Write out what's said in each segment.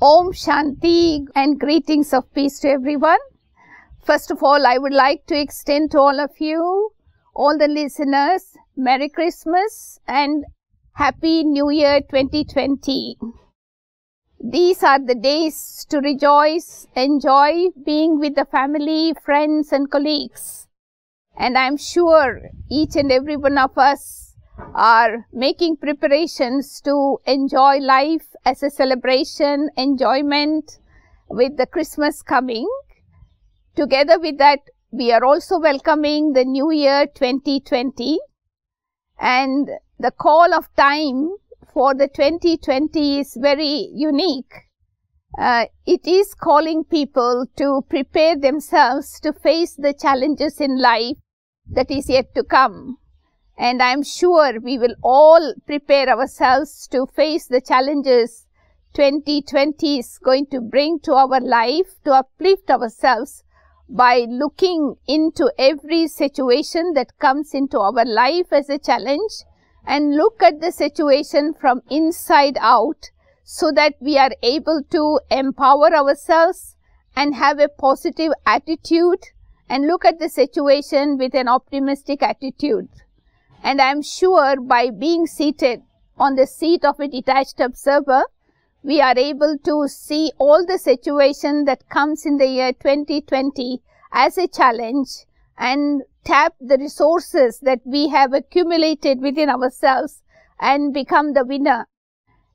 Om Shanti and greetings of peace to everyone. First of all, I would like to extend to all of you, all the listeners, Merry Christmas and Happy New Year 2020. These are the days to rejoice, enjoy being with the family, friends and colleagues. And I am sure each and every one of us are making preparations to enjoy life as a celebration, enjoyment with the Christmas coming. Together with that, we are also welcoming the new year 2020 and the call of time for the 2020 is very unique. Uh, it is calling people to prepare themselves to face the challenges in life that is yet to come and I am sure we will all prepare ourselves to face the challenges 2020 is going to bring to our life to uplift ourselves by looking into every situation that comes into our life as a challenge and look at the situation from inside out so that we are able to empower ourselves and have a positive attitude and look at the situation with an optimistic attitude and I am sure by being seated on the seat of a detached observer, we are able to see all the situation that comes in the year 2020 as a challenge and tap the resources that we have accumulated within ourselves and become the winner.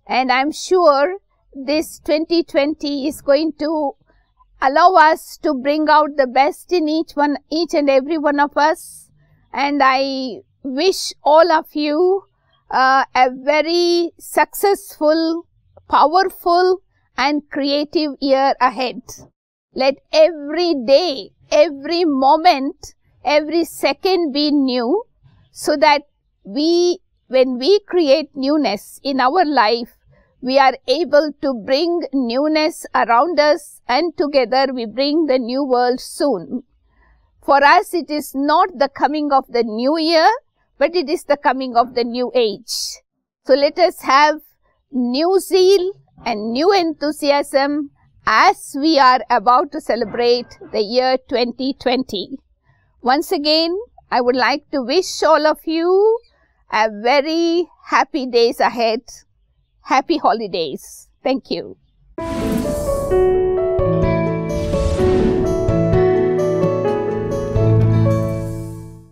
And I'm sure this 2020 is going to allow us to bring out the best in each one, each and every one of us. And I wish all of you uh, a very successful, powerful and creative year ahead. Let every day, every moment, every second be new so that we, when we create newness in our life, we are able to bring newness around us and together we bring the new world soon. For us, it is not the coming of the new year, but it is the coming of the new age. So, let us have new zeal and new enthusiasm as we are about to celebrate the year 2020. Once again, I would like to wish all of you a very happy days ahead. Happy holidays. Thank you.